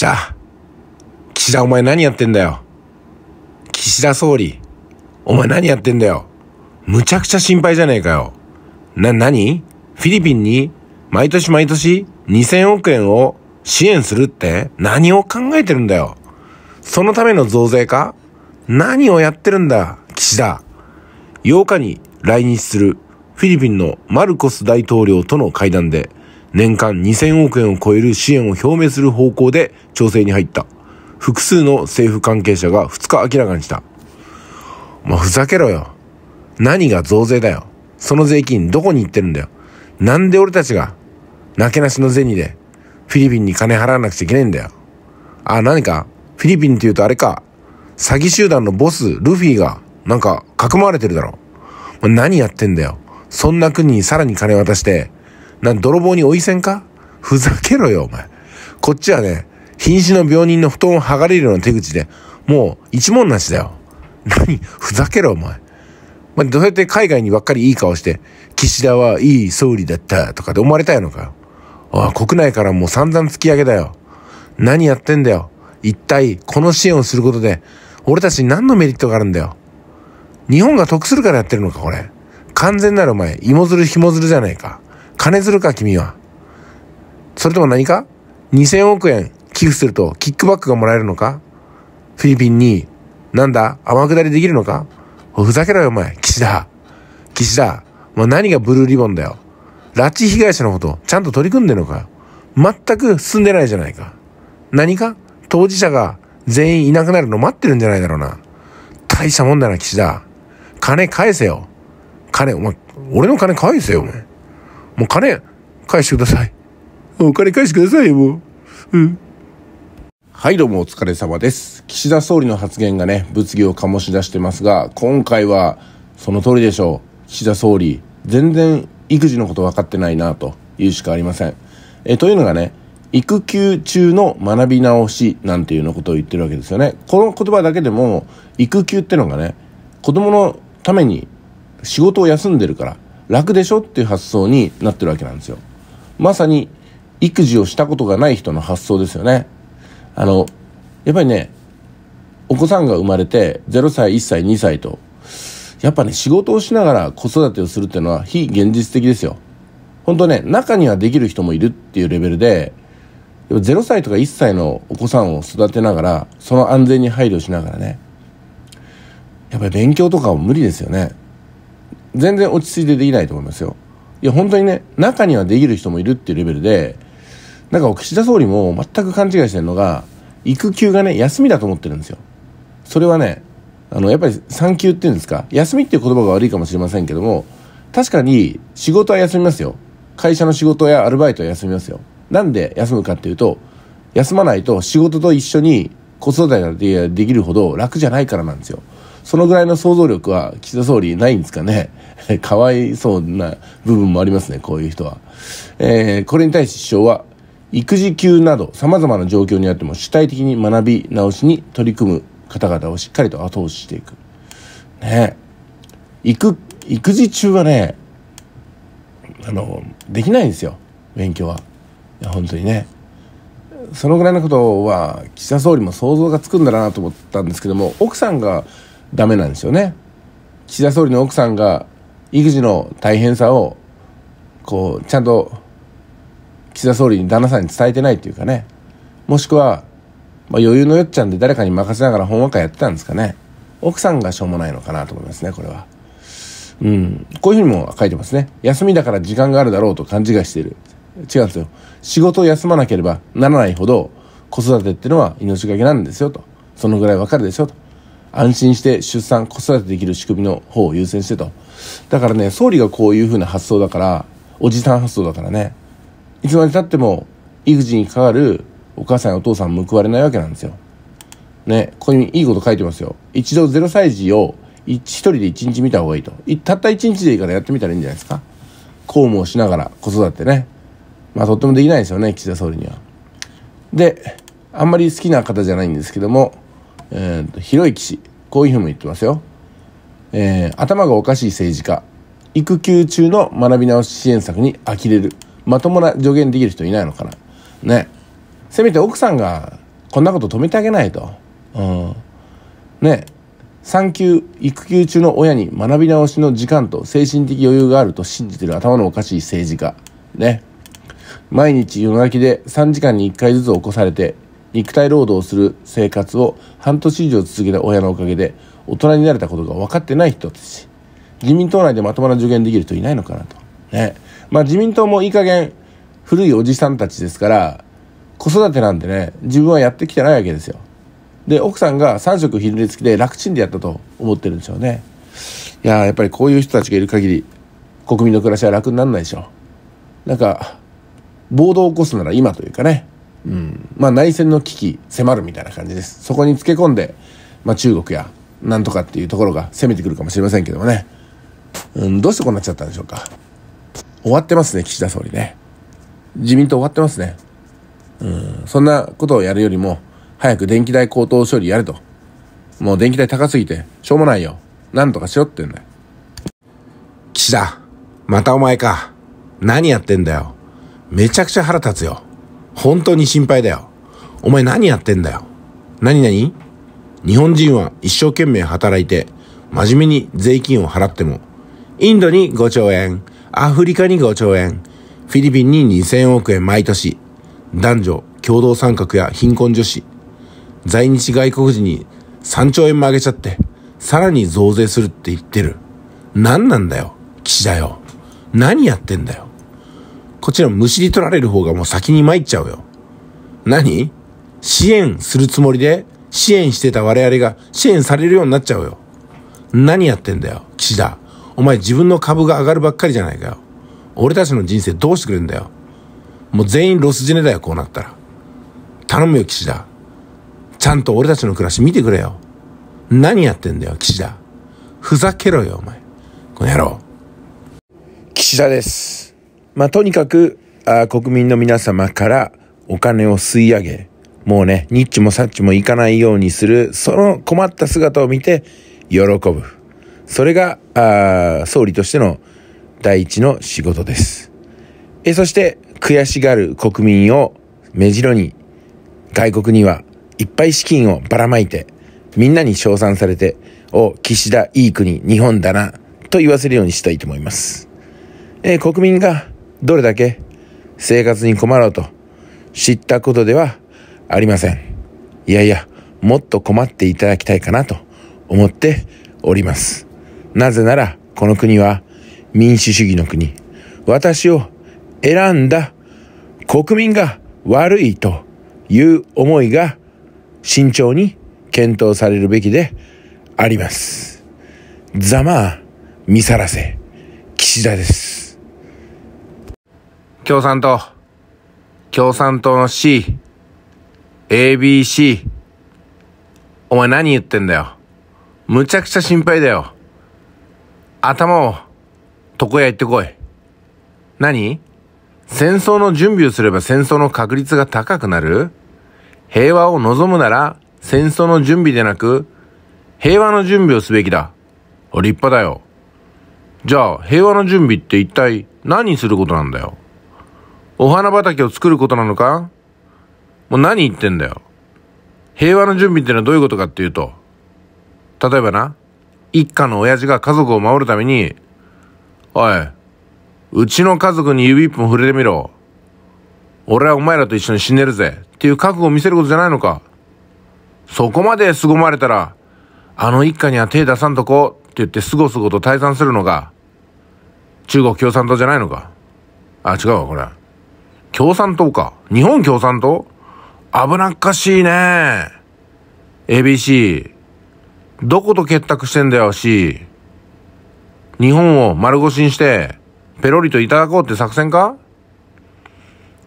岸田。岸田お前何やってんだよ。岸田総理。お前何やってんだよ。むちゃくちゃ心配じゃねえかよ。な、何フィリピンに毎年毎年2000億円を支援するって何を考えてるんだよ。そのための増税か何をやってるんだ、岸田。8日に来日するフィリピンのマルコス大統領との会談で年間2000億円を超える支援を表明する方向で調整に入った。複数の政府関係者が2日明らかにした。まあ、ふざけろよ。何が増税だよ。その税金どこに行ってるんだよ。なんで俺たちが、なけなしの銭で、フィリピンに金払わなくちゃいけねえんだよ。あ、何か、フィリピンって言うとあれか、詐欺集団のボス、ルフィが、なんか、かくまわれてるだろ。何やってんだよ。そんな国にさらに金渡して、な泥棒に追いせんかふざけろよ、お前。こっちはね、瀕死の病人の布団を剥がれるような手口で、もう一問なしだよ。何ふざけろ、お前。まあ、どうやって海外にばっかりいい顔して、岸田はいい総理だったとかで思われたいのかよ。ああ、国内からもう散々突き上げだよ。何やってんだよ。一体、この支援をすることで、俺たちに何のメリットがあるんだよ。日本が得するからやってるのか、これ。完全なるお前、芋づる紐づるじゃないか。金づるか、君は。それとも何か ?2000 億円寄付するとキックバックがもらえるのかフィリピンに、なんだ天下りできるのかふざけろよ、お前。岸田。岸田。お前何がブルーリボンだよ。拉致被害者のこと、ちゃんと取り組んでるのかよ。全く進んでないじゃないか。何か当事者が全員いなくなるの待ってるんじゃないだろうな。大したもんだな、岸田。金返せよ。金、お前、俺の金返せよ、お前。もう金返してください。お金返してくださいよ、もう。うん。はい、どうもお疲れ様です。岸田総理の発言がね、物議を醸し出してますが、今回はその通りでしょう。岸田総理、全然育児のこと分かってないなというしかありません。えというのがね、育休中の学び直しなんていうのことを言ってるわけですよね。この言葉だけでも、育休ってのがね、子供のために仕事を休んでるから、楽でしょっていう発想になってるわけなんですよ。まさに育児をしたことがない人の発想ですよね。あの、やっぱりね、お子さんが生まれて0歳、1歳、2歳と、やっぱね、仕事をしながら子育てをするっていうのは非現実的ですよ。本当ね、中にはできる人もいるっていうレベルで、0歳とか1歳のお子さんを育てながら、その安全に配慮しながらね、やっぱり勉強とかは無理ですよね。全然落ち着いてできないと思いますよいや本当にね中にはできる人もいるっていうレベルでなんか岸田総理も全く勘違いしてるのが育休がね休みだと思ってるんですよそれはねあのやっぱり産休っていうんですか休みっていう言葉が悪いかもしれませんけども確かに仕事は休みますよ会社の仕事やアルバイトは休みますよなんで休むかっていうと休まないと仕事と一緒に子育てができるほど楽じゃないからなんですよ。そのぐらいの想像力は岸田総理ないんですかね。かわいそうな部分もありますね、こういう人は。えー、これに対し首相は、育児休など様々な状況にあっても主体的に学び直しに取り組む方々をしっかりと後押ししていく。ね育、育児中はね、あの、できないんですよ、勉強は。本当にね。そのぐらいのことは岸田総理も想像がつくんだなと思ったんですけども奥さんがダメなんですよね岸田総理の奥さんが育児の大変さをこうちゃんと岸田総理に旦那さんに伝えてないというかねもしくは、まあ、余裕のよっちゃんで誰かに任せながら本話会やってたんですかね奥さんがしょうもないのかなと思いますねこれは。うん、こういうふうにも書いてますね。休みだから時間があるだろうと勘違いしている。違うんですよ仕事を休まなければならないほど子育てってのは命がけなんですよとそのぐらいわかるでしょと安心して出産子育てできる仕組みの方を優先してとだからね総理がこういうふうな発想だからおじさん発想だからねいつまでたっても育児に関わるお母さんやお父さん報われないわけなんですよねここにいいこと書いてますよ一度0歳児を一人で一日見た方がいいとたった一日でいいからやってみたらいいんじゃないですか公務をしながら子育てねまあ、とってもできないですよね、岸田総理には。で、あんまり好きな方じゃないんですけども、えー、広い棋士、こういうふうにも言ってますよ。えー、頭がおかしい政治家、育休中の学び直し支援策に呆れる。まともな助言できる人いないのかな。ね。せめて奥さんがこんなこと止めてあげないと。うん。ね。産休、育休中の親に学び直しの時間と精神的余裕があると信じてる頭のおかしい政治家。ね。毎日夜泣きで3時間に1回ずつ起こされて肉体労働をする生活を半年以上続けた親のおかげで大人になれたことが分かってない人たち自民党内でまともな助言できる人いないのかなとねまあ自民党もいい加減古いおじさんたちですから子育てなんてね自分はやってきてないわけですよで奥さんが3食昼寝付きで楽ちんでやったと思ってるんでしょうねいややっぱりこういう人たちがいる限り国民の暮らしは楽にならないでしょなんか暴動を起こすなら今というかね、うん、まあ内戦の危機迫るみたいな感じです。そこにつけ込んで、まあ中国やなんとかっていうところが攻めてくるかもしれませんけどもね。うん、どうしてこうなっちゃったんでしょうか。終わってますね、岸田総理ね。自民党終わってますね。うん、そんなことをやるよりも、早く電気代高騰処理やれと。もう電気代高すぎて、しょうもないよ。なんとかしろってんだよ。岸田、またお前か。何やってんだよ。めちゃくちゃ腹立つよ。本当に心配だよ。お前何やってんだよ。何々日本人は一生懸命働いて、真面目に税金を払っても、インドに5兆円、アフリカに5兆円、フィリピンに2000億円毎年、男女共同参画や貧困女子、在日外国人に3兆円も上げちゃって、さらに増税するって言ってる。何なんだよ、岸田よ。何やってんだよ。こっちのしり取られる方がもう先に参っちゃうよ。何支援するつもりで支援してた我々が支援されるようになっちゃうよ。何やってんだよ、岸田。お前自分の株が上がるばっかりじゃないかよ。俺たちの人生どうしてくれんだよ。もう全員ロスジェネだよ、こうなったら。頼むよ、岸田。ちゃんと俺たちの暮らし見てくれよ。何やってんだよ、岸田。ふざけろよ、お前。この野郎。岸田です。まあ、とにかく、あ国民の皆様からお金を吸い上げ、もうね、ニッチもサッチもいかないようにする、その困った姿を見て、喜ぶ。それが、あ総理としての第一の仕事です。え、そして、悔しがる国民を目白に、外国にはいっぱい資金をばらまいて、みんなに称賛されて、お、岸田いい国、日本だな、と言わせるようにしたいと思います。え国民がどれだけ生活に困ろうと知ったことではありません。いやいや、もっと困っていただきたいかなと思っております。なぜなら、この国は民主主義の国。私を選んだ国民が悪いという思いが慎重に検討されるべきであります。ざまあ見さらせ、岸田です。共産党、共産党の C、ABC。お前何言ってんだよ。むちゃくちゃ心配だよ。頭を、床屋行ってこい。何戦争の準備をすれば戦争の確率が高くなる平和を望むなら戦争の準備でなく平和の準備をすべきだ。立派だよ。じゃあ平和の準備って一体何することなんだよお花畑を作ることなのかもう何言ってんだよ。平和の準備ってのはどういうことかっていうと、例えばな、一家の親父が家族を守るために、おい、うちの家族に指一本触れてみろ。俺はお前らと一緒に死ねるぜ。っていう覚悟を見せることじゃないのか。そこまで凄まれたら、あの一家には手出さんとこって言ってすごすごと退散するのが、中国共産党じゃないのか。あ、違うわ、これ。共産党か。日本共産党危なっかしいね。ABC。どこと結託してんだよ、C。日本を丸腰にして、ペロリといただこうって作戦か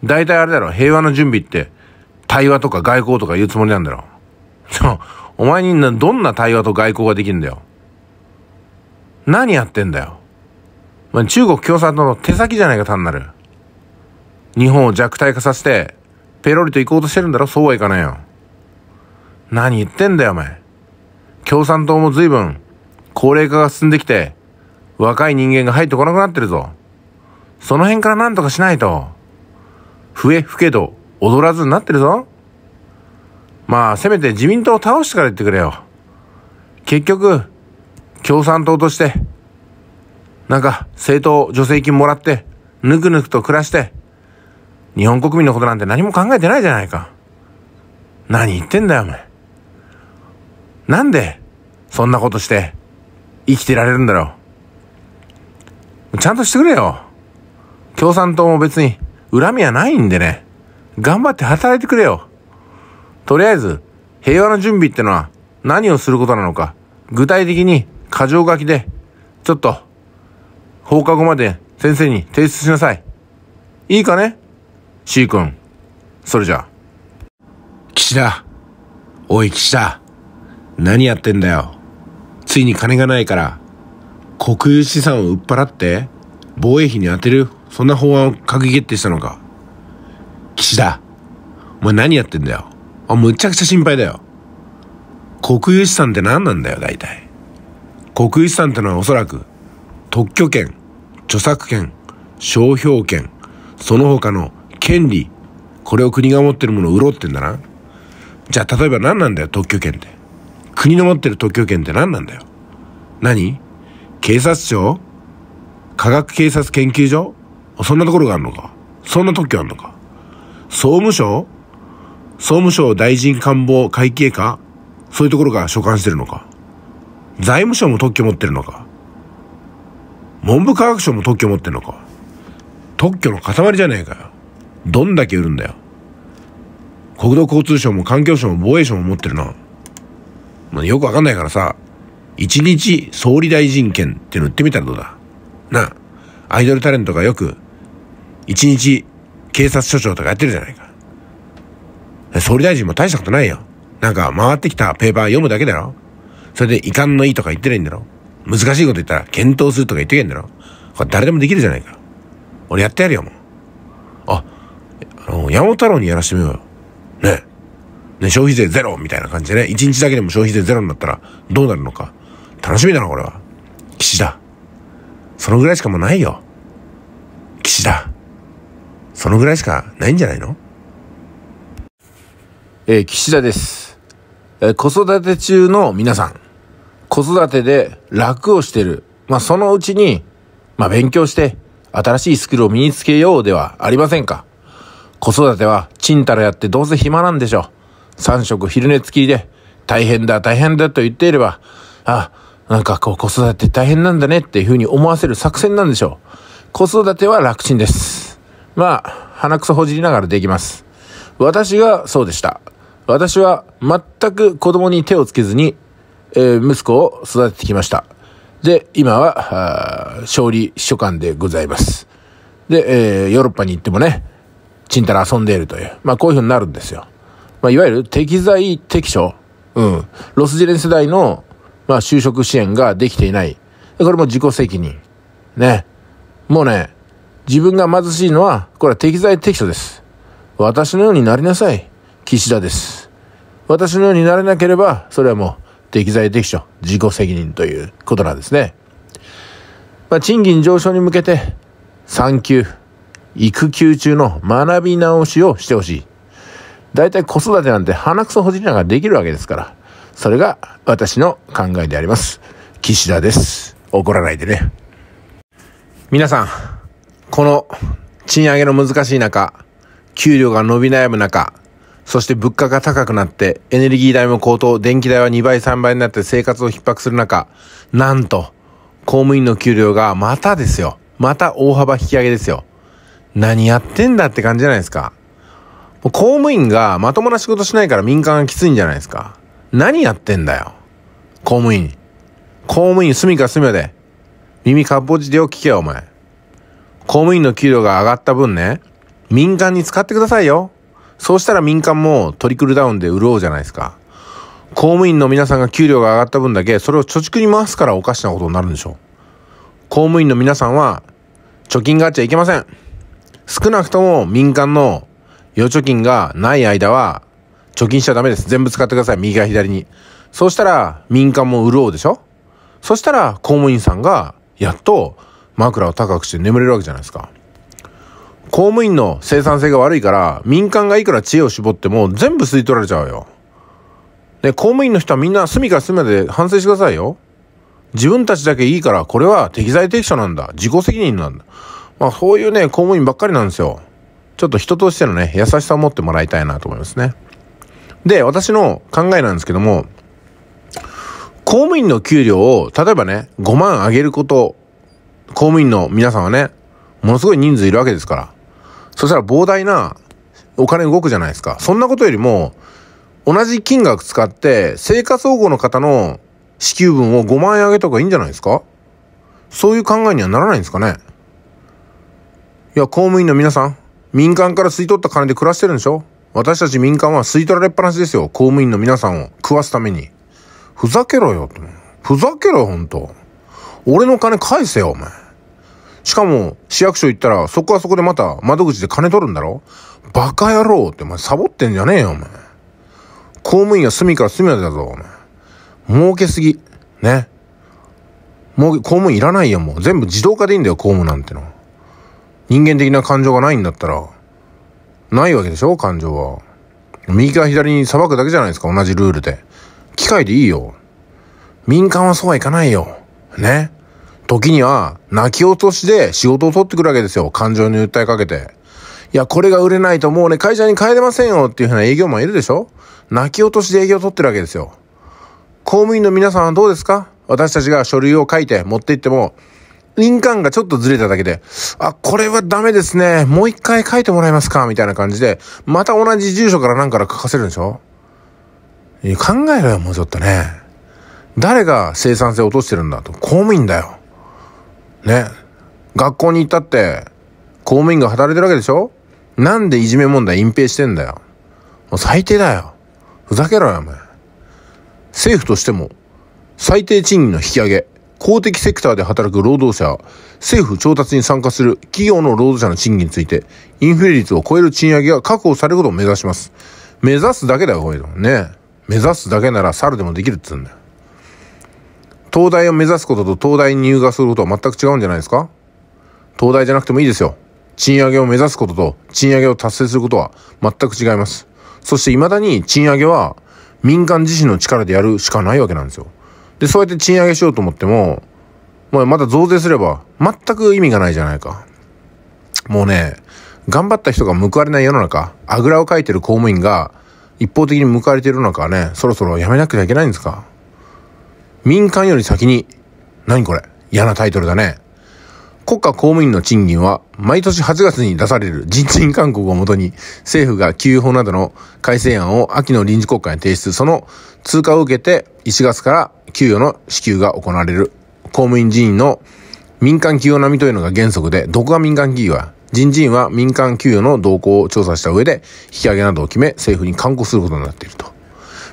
大体あれだろ、平和の準備って、対話とか外交とか言うつもりなんだろ。う、お前にどんな対話と外交ができるんだよ。何やってんだよ。まあ、中国共産党の手先じゃないか単なる。日本を弱体化させて、ペロリと行こうとしてるんだろそうはいかないよ。何言ってんだよ、お前。共産党も随分、高齢化が進んできて、若い人間が入ってこなくなってるぞ。その辺から何とかしないと、笛吹けど踊らずになってるぞ。まあ、せめて自民党を倒してから言ってくれよ。結局、共産党として、なんか、政党助成金もらって、ぬくぬくと暮らして、日本国民のことなんて何も考えてないじゃないか。何言ってんだよ、お前。なんで、そんなことして、生きてられるんだろう。ちゃんとしてくれよ。共産党も別に、恨みはないんでね。頑張って働いてくれよ。とりあえず、平和の準備ってのは、何をすることなのか、具体的に、過剰書きで、ちょっと、放課後まで先生に提出しなさい。いいかね C 君、それじゃ。岸田。おい岸田。何やってんだよ。ついに金がないから、国有資産を売っ払って、防衛費に充てる、そんな法案を閣議決定したのか。岸田。お前何やってんだよ。あ、むちゃくちゃ心配だよ。国有資産って何なんだよ、大体。国有資産ってのはおそらく、特許権、著作権、商標権、その他の権利、これを国が持ってるものを売ろうってんだな。じゃあ、例えば何なんだよ、特許権って。国の持ってる特許権って何なんだよ。何警察庁科学警察研究所そんなところがあるのかそんな特許あるのか総務省総務省大臣官房会計課そういうところが所管してるのか財務省も特許持ってるのか文部科学省も特許持ってるのか特許の塊じゃねえかよ。どんだけ売るんだよ。国土交通省も環境省も防衛省も持ってるな。まあ、よくわかんないからさ、一日総理大臣権っての売ってみたらどうだなあ、アイドルタレントがよく、一日警察署長とかやってるじゃないか。総理大臣も大したことないよ。なんか回ってきたペーパー読むだけだろそれで遺憾の意とか言ってないんだろ難しいこと言ったら検討するとか言ってけんだろこれ誰でもできるじゃないか。俺やってやるよ、もう。あ、あの、山本太郎にやらしてみようよ。ね。ね、消費税ゼロみたいな感じでね、一日だけでも消費税ゼロになったらどうなるのか。楽しみだな、これは。岸田。そのぐらいしかもうないよ。岸田。そのぐらいしかないんじゃないのえー、岸田です。えー、子育て中の皆さん。子育てで楽をしてる。まあ、そのうちに、まあ、勉強して、新しいスキルを身につけようではありませんか。子育てはちんたらやってどうせ暇なんでしょう。三食昼寝付きで、大変だ大変だと言っていれば、あ、なんかこう子育て大変なんだねっていうふうに思わせる作戦なんでしょう。子育ては楽ちんです。まあ、鼻くそほじりながらできます。私がそうでした。私は全く子供に手をつけずに、えー、息子を育ててきました。で、今は、勝利秘書官でございます。で、えー、ヨーロッパに行ってもね、ちんたら遊んでいるという。まあ、こういうふうになるんですよ。まあ、いわゆる適材適所。うん。ロスジェン世代の、まあ、就職支援ができていない。これも自己責任。ね。もうね、自分が貧しいのは、これは適材適所です。私のようになりなさい。岸田です。私のようになれなければ、それはもう、適材適所、自己責任ということなんですね。まあ、賃金上昇に向けて、産休。育休中の学び直しをしてほしい。大体子育てなんて鼻くそほじりながらできるわけですから。それが私の考えであります。岸田です。怒らないでね。皆さん、この賃上げの難しい中、給料が伸び悩む中、そして物価が高くなってエネルギー代も高騰、電気代は2倍3倍になって生活を逼迫する中、なんと公務員の給料がまたですよ。また大幅引き上げですよ。何やってんだって感じじゃないですか。公務員がまともな仕事しないから民間がきついんじゃないですか。何やってんだよ。公務員。公務員隅か隅まで。耳かっぽじてよ聞けよ、お前。公務員の給料が上がった分ね、民間に使ってくださいよ。そうしたら民間もトリクルダウンで売ろうじゃないですか。公務員の皆さんが給料が上がった分だけ、それを貯蓄に回すからおかしなことになるんでしょう。公務員の皆さんは、貯金があっちゃいけません。少なくとも民間の預貯金がない間は、貯金しちゃダメです。全部使ってください。右か左に。そうしたら、民間も潤うでしょそしたら、公務員さんが、やっと、枕を高くして眠れるわけじゃないですか。公務員の生産性が悪いから、民間がいくら知恵を絞っても、全部吸い取られちゃうよ。で、公務員の人はみんな隅から隅まで反省してくださいよ。自分たちだけいいから、これは適材適所なんだ。自己責任なんだ。まあそういうね、公務員ばっかりなんですよ。ちょっと人としてのね、優しさを持ってもらいたいなと思いますね。で、私の考えなんですけども、公務員の給料を、例えばね、5万上げること、公務員の皆さんはね、ものすごい人数いるわけですから。そしたら膨大なお金動くじゃないですか。そんなことよりも、同じ金額使って、生活保護の方の支給分を5万円上げた方がいいんじゃないですかそういう考えにはならないんですかねいや、公務員の皆さん、民間から吸い取った金で暮らしてるんでしょ私たち民間は吸い取られっぱなしですよ。公務員の皆さんを食わすために。ふざけろよ。ふざけろよ、ほんと。俺の金返せよ、お前。しかも、市役所行ったら、そこはそこでまた窓口で金取るんだろバカ野郎って、お前サボってんじゃねえよ、お前。公務員は隅から隅までだぞ、お前。儲けすぎ。ね。儲け、公務員いらないよ、もう。全部自動化でいいんだよ、公務なんての。人間的な感情がないんだったら、ないわけでしょ感情は。右から左に裁くだけじゃないですか、同じルールで。機械でいいよ。民間はそうはいかないよ。ね。時には、泣き落としで仕事を取ってくるわけですよ。感情に訴えかけて。いや、これが売れないともうね、会社に帰れませんよっていうふうな営業マンいるでしょ泣き落としで営業を取ってるわけですよ。公務員の皆さんはどうですか私たちが書類を書いて持って行っても、印鑑がちょっとずれただけで、あ、これはダメですね。もう一回書いてもらえますかみたいな感じで、また同じ住所から何から書かせるんでしょ考えろよ、もうちょっとね。誰が生産性落としてるんだと。公務員だよ。ね。学校に行ったって、公務員が働いてるわけでしょなんでいじめ問題隠蔽してんだよ。もう最低だよ。ふざけろよ、お前。政府としても、最低賃金の引き上げ。公的セクターで働く労働者、政府調達に参加する企業の労働者の賃金について、インフレ率を超える賃上げが確保されることを目指します。目指すだけだよ、こういうの。ね。目指すだけなら猿でもできるっつうんだよ。東大を目指すことと東大に入学することは全く違うんじゃないですか東大じゃなくてもいいですよ。賃上げを目指すことと賃上げを達成することは全く違います。そして未だに賃上げは民間自身の力でやるしかないわけなんですよ。で、そうやって賃上げしようと思っても、もうまた増税すれば全く意味がないじゃないか。もうね、頑張った人が報われない世の中、あぐらをかいてる公務員が一方的に報われている中はね、そろそろやめなくちゃいけないんですか民間より先に、何これ嫌なタイトルだね。国家公務員の賃金は毎年8月に出される人賃勧告をもとに政府が給与法などの改正案を秋の臨時国会に提出、その通過を受けて1月から給与の支給が行われる。公務員人員の民間給与並みというのが原則で、どこが民間企業や人事院は民間給与の動向を調査した上で引き上げなどを決め政府に勧告することになっていると。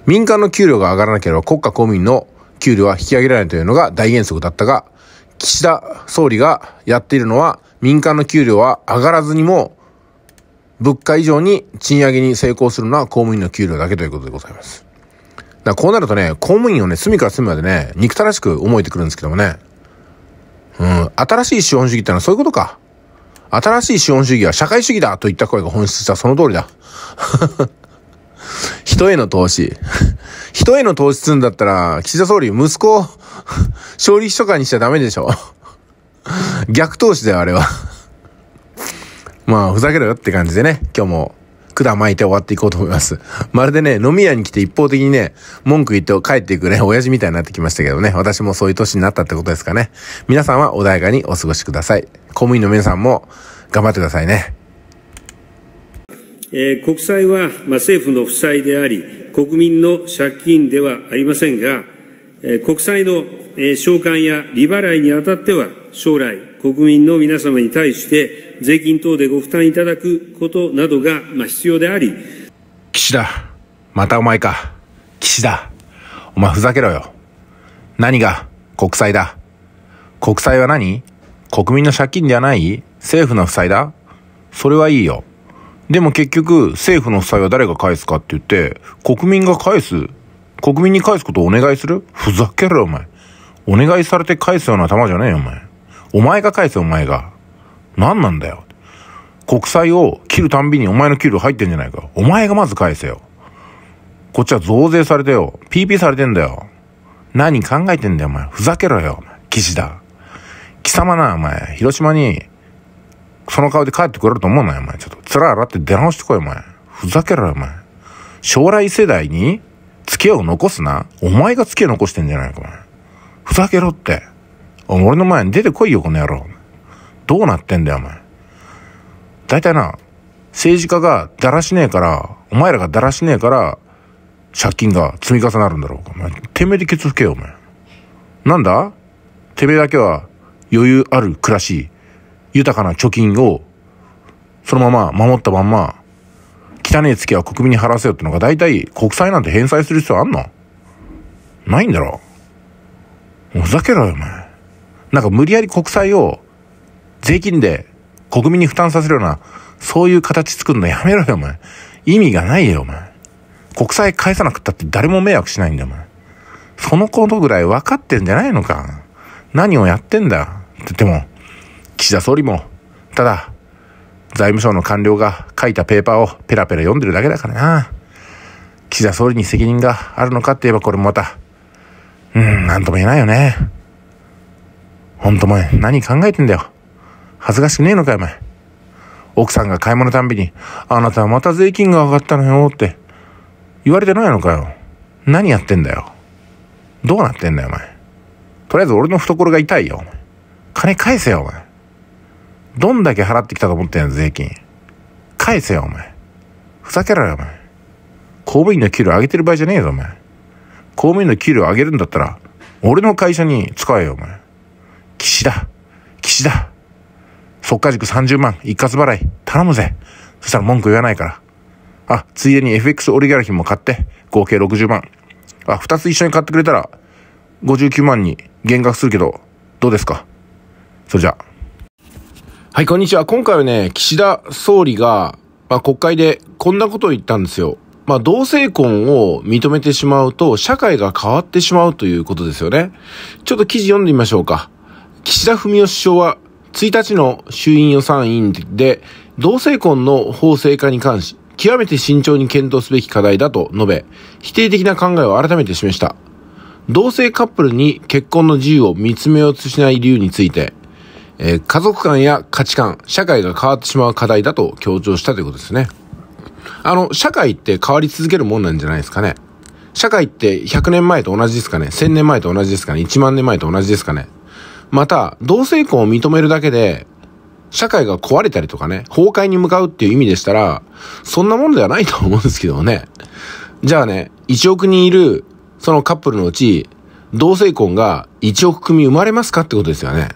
民間の給料が上がらなければ国家公務員の給料は引き上げられないというのが大原則だったが、岸田総理がやっているのは、民間の給料は上がらずにも、物価以上に賃上げに成功するのは公務員の給料だけということでございます。だこうなるとね、公務員をね、隅から隅までね、憎たらしく思えてくるんですけどもね。うん、新しい資本主義ってのはそういうことか。新しい資本主義は社会主義だといった声が本質したその通りだ。人への投資。人への投資するんだったら、岸田総理、息子を、勝利秘書官にしちゃダメでしょ。逆投資だよ、あれは。まあ、ふざけろよって感じでね、今日も、管巻いて終わっていこうと思います。まるでね、飲み屋に来て一方的にね、文句言って帰っていくね、親父みたいになってきましたけどね、私もそういう年になったってことですかね。皆さんは穏やかにお過ごしください。公務員の皆さんも、頑張ってくださいね。え国債は、まあ、政府の負債であり、国民の借金ではありませんが、え国債の、え償還や利払いにあたっては、将来、国民の皆様に対して、税金等でご負担いただくことなどが、まあ、必要であり。岸田、またお前か。岸田、お前ふざけろよ。何が国債だ。国債は何国民の借金ではない政府の負債だそれはいいよ。でも結局、政府の負債は誰が返すかって言って、国民が返す国民に返すことをお願いするふざけろよ、お前。お願いされて返すような玉じゃねえよ、お前。お前が返せ、お前が。何なんだよ。国債を切るたんびにお前の給料入ってんじゃないか。お前がまず返せよ。こっちは増税されてよ。PP されてんだよ。何考えてんだよ、お前。ふざけろよ、お前。岸田。貴様な、お前。広島にその顔で帰ってくれると思うなよ、お前。ちょっと、面洗って出直してこい、お前。ふざけろよ、お前。将来世代に、付けを残すな。お前が付け残してんじゃないか、お前。ふざけろって。俺の前に出てこいよ、この野郎。どうなってんだよ、お前。大体な、政治家がだらしねえから、お前らがだらしねえから、借金が積み重なるんだろうか。お前、てめえでケツ吹けよ、お前。なんだてめえだけは余裕ある暮らし、豊かな貯金を、そのまま守ったまんま、汚い月は国民に払わせよってのが大体国債なんて返済する必要あんのないんだろ。ふざけろよ、お前。なんか無理やり国債を税金で国民に負担させるような、そういう形作るのやめろよ、お前。意味がないよ、お前。国債返さなくったって誰も迷惑しないんだよ、お前。そのことぐらい分かってんじゃないのか。何をやってんだ。って言っても、岸田総理も、ただ、財務省の官僚が書いたペーパーをペラペラ読んでるだけだからな。岸田総理に責任があるのかって言えばこれもまた、うん、なんとも言えないよね。ほんとお前、何考えてんだよ。恥ずかしくねえのかよ、お前。奥さんが買い物たんびに、あなたはまた税金が上がったのよって、言われてないのかよ。何やってんだよ。どうなってんだよ、お前。とりあえず俺の懐が痛いよ、お前。金返せよ、お前。どんだけ払ってきたと思ってんの、税金。返せよ、お前。ふざけろよ、お前。公務員の給料上げてる場合じゃねえぞ、お前。公務員の給料上げるんだったら、俺の会社に使えよ、お前。岸田。岸田。速か塾30万、一括払い。頼むぜ。そしたら文句言わないから。あ、ついでに FX オリギャルヒも買って、合計60万。あ、二つ一緒に買ってくれたら、59万に減額するけど、どうですかそれじゃあ。はい、こんにちは。今回はね、岸田総理が、まあ、国会でこんなことを言ったんですよ。まあ、同性婚を認めてしまうと、社会が変わってしまうということですよね。ちょっと記事読んでみましょうか。岸田文雄首相は、1日の衆院予算委員で、同性婚の法制化に関し、極めて慎重に検討すべき課題だと述べ、否定的な考えを改めて示した。同性カップルに結婚の自由を見つめようとしない理由について、えー、家族間や価値観、社会が変わってしまう課題だと強調したということですね。あの、社会って変わり続けるもんなんじゃないですかね。社会って100年前と同じですかね ?1000 年前と同じですかね ?1 万年前と同じですかねまた、同性婚を認めるだけで、社会が壊れたりとかね、崩壊に向かうっていう意味でしたら、そんなものではないと思うんですけどね。じゃあね、1億人いる、そのカップルのうち、同性婚が1億組生まれますかってことですよね。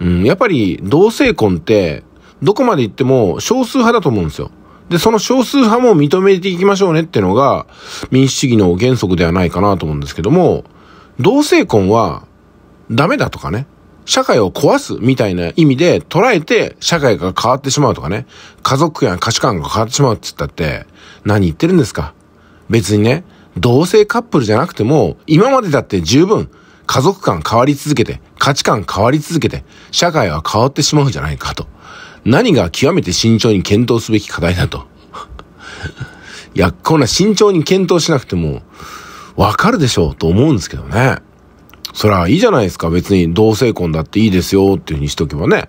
うん、やっぱり同性婚って、どこまで行っても少数派だと思うんですよ。で、その少数派も認めていきましょうねってのが、民主主義の原則ではないかなと思うんですけども、同性婚は、ダメだとかね、社会を壊すみたいな意味で捉えて社会が変わってしまうとかね、家族や価値観が変わってしまうって言ったって、何言ってるんですか別にね、同性カップルじゃなくても、今までだって十分家族間変わり続けて、価値観変わり続けて、社会は変わってしまうじゃないかと。何が極めて慎重に検討すべき課題だと。い や、こんな慎重に検討しなくても、わかるでしょうと思うんですけどね。そら、いいじゃないですか。別に同性婚だっていいですよっていう風にしとけばね。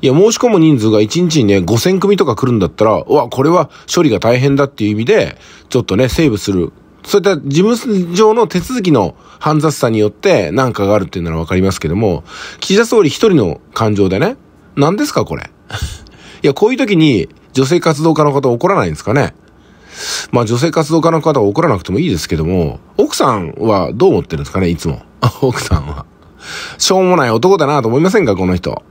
いや、申し込む人数が1日にね、5000組とか来るんだったら、うわ、これは処理が大変だっていう意味で、ちょっとね、セーブするそういった事務上の手続きの煩雑さによって何かがあるっていうならわかりますけども、岸田総理一人の感情でね、何ですかこれ。いや、こういう時に女性活動家の方怒らないんですかね。まあ女性活動家の方は怒らなくてもいいですけども、奥さんはどう思ってるんですかねいつも。奥さんは。しょうもない男だなと思いませんかこの人。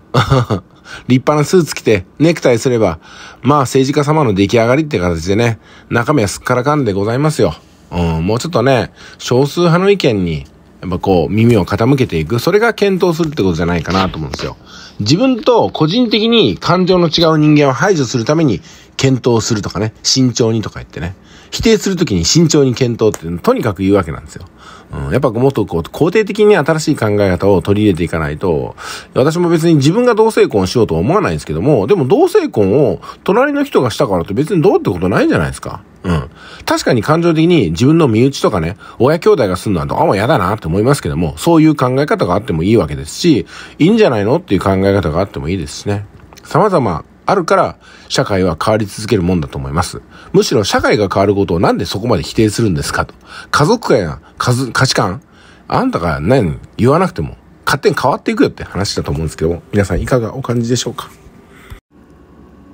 立派なスーツ着て、ネクタイすれば、まあ政治家様の出来上がりって形でね、中身はすっからかんでございますよ。うん、もうちょっとね、少数派の意見に、やっぱこう、耳を傾けていく。それが検討するってことじゃないかなと思うんですよ。自分と個人的に感情の違う人間を排除するために、検討するとかね、慎重にとか言ってね。否定するときに慎重に検討って、とにかく言うわけなんですよ。うん、やっぱもっとこう、肯定的に新しい考え方を取り入れていかないと、私も別に自分が同性婚しようとは思わないんですけども、でも同性婚を隣の人がしたからって別にどうってことないじゃないですか。うん。確かに感情的に自分の身内とかね、親兄弟がすんのはどうも嫌だなって思いますけども、そういう考え方があってもいいわけですし、いいんじゃないのっていう考え方があってもいいですしね。様々あるから、社会は変わり続けるもんだと思います。むしろ社会が変わることをなんでそこまで否定するんですかと。家族会や価値観あんたが何言わなくても勝手に変わっていくよって話だと思うんですけども、皆さんいかがお感じでしょうか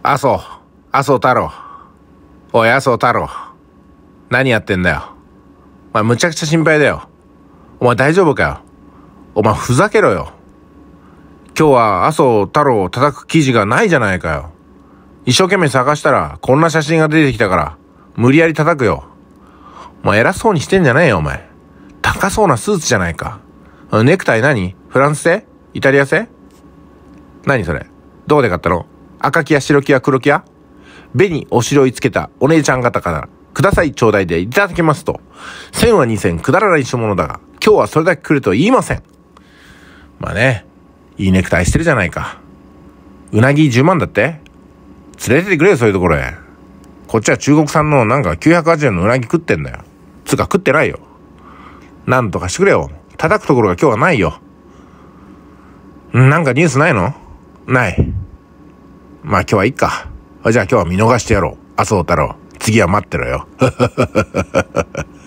麻生、麻生太郎。おい、麻生太郎。何やってんだよ。お前むちゃくちゃ心配だよ。お前大丈夫かよ。お前ふざけろよ。今日は麻生太郎を叩く記事がないじゃないかよ。一生懸命探したら、こんな写真が出てきたから、無理やり叩くよ。もう偉そうにしてんじゃねえよ、お前。高そうなスーツじゃないか。ネクタイ何フランス製イタリア製何それどこで買ったの赤木や白木や黒木や紅お城をつけたお姉ちゃん方からくださいちょうだいでいただきますと。千は二千くだらないし物だが、今日はそれだけ来ると言いません。まあね、いいネクタイしてるじゃないか。うなぎ10万だって連れててくれよ、そういうところへ。こっちは中国産のなんか980円のうなぎ食ってんだよ。つうか食ってないよ。なんとかしてくれよ。叩くところが今日はないよ。なんかニュースないのない。まあ今日はいいか。じゃあ今日は見逃してやろう。麻生太郎。次は待ってろよ。